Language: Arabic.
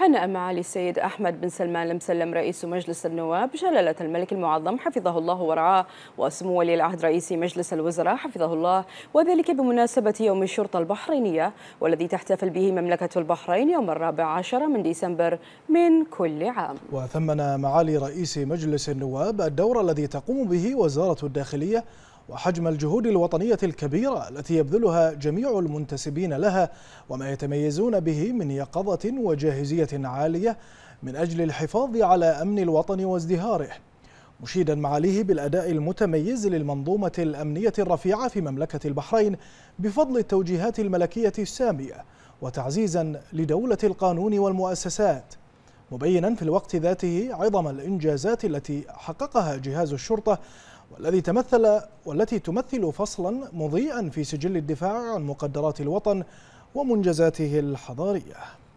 هنأ معالي السيد أحمد بن سلمان المسلم رئيس مجلس النواب جلالة الملك المعظم حفظه الله ورعاه وسمو ولي العهد رئيس مجلس الوزراء حفظه الله وذلك بمناسبة يوم الشرطة البحرينية والذي تحتفل به مملكة البحرين يوم الرابع عشر من ديسمبر من كل عام وثمن معالي رئيس مجلس النواب الدور الذي تقوم به وزارة الداخلية وحجم الجهود الوطنية الكبيرة التي يبذلها جميع المنتسبين لها وما يتميزون به من يقظة وجاهزية عالية من أجل الحفاظ على أمن الوطن وازدهاره مشيدا معاليه بالأداء المتميز للمنظومة الأمنية الرفيعة في مملكة البحرين بفضل التوجيهات الملكية السامية وتعزيزا لدولة القانون والمؤسسات مبينا في الوقت ذاته عظم الإنجازات التي حققها جهاز الشرطة والذي تمثل والتي تمثل فصلا مضيئا في سجل الدفاع عن مقدرات الوطن ومنجزاته الحضاريه